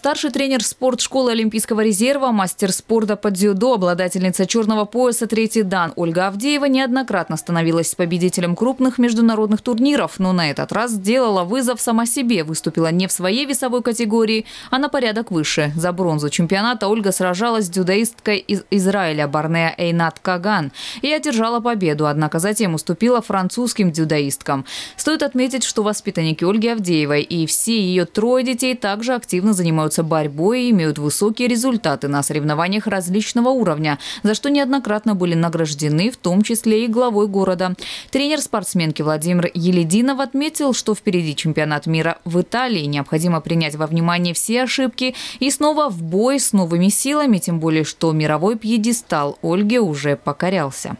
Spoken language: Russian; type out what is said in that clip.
Старший тренер спортшколы Олимпийского резерва, мастер спорта по дзюдо, обладательница черного пояса «Третий дан» Ольга Авдеева неоднократно становилась победителем крупных международных турниров, но на этот раз сделала вызов сама себе, выступила не в своей весовой категории, а на порядок выше. За бронзу чемпионата Ольга сражалась с дзюдоисткой из Израиля Барнея Эйнат Каган и одержала победу, однако затем уступила французским дзюдоисткам. Стоит отметить, что воспитанники Ольги Авдеевой и все ее трое детей также активно занимаются занимаются борьбой и имеют высокие результаты на соревнованиях различного уровня, за что неоднократно были награждены, в том числе и главой города. Тренер спортсменки Владимир Елединов отметил, что впереди чемпионат мира в Италии. Необходимо принять во внимание все ошибки и снова в бой с новыми силами, тем более, что мировой пьедестал Ольге уже покорялся.